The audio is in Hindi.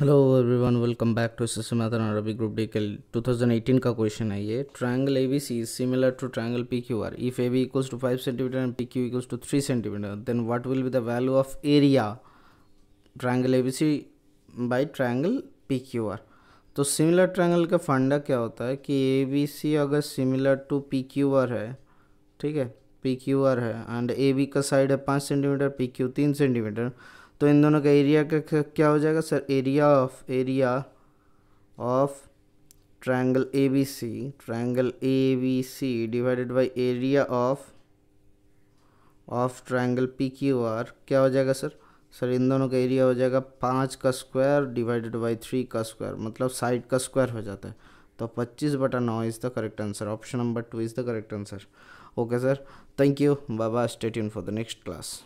hello everyone welcome back to system अरबी ग्रुप डी के 2018 का क्वेश्चन है ये triangle A B C is similar to triangle P Q R if A B equals to five centimetre and P Q equals to three centimetre then what will be the value of area triangle A B C by triangle P Q R तो सिमिलर ट्रायंगल का फंडा क्या होता है कि ए बी सी अगर similar to P Q R है ठीक है पी क्यू आर है एंड ए बी का साइड है पाँच सेंटीमीटर पी क्यू तीन सेंटीमीटर तो इन दोनों का एरिया का क्या हो जाएगा sir area of area of triangle A B C triangle A B C divided by area of of triangle P Q R क्या हो जाएगा सर सर इन दोनों का एरिया हो जाएगा पाँच का स्क्वायर डिवाइडेड बाई थ्री का स्क्वायर मतलब साइड का स्क्वायर हो जाता है तो पच्चीस बटा नौ is the correct answer option number two is the correct answer okay sir thank you बाबा स्टेट इन फॉर द नेक्स्ट क्लास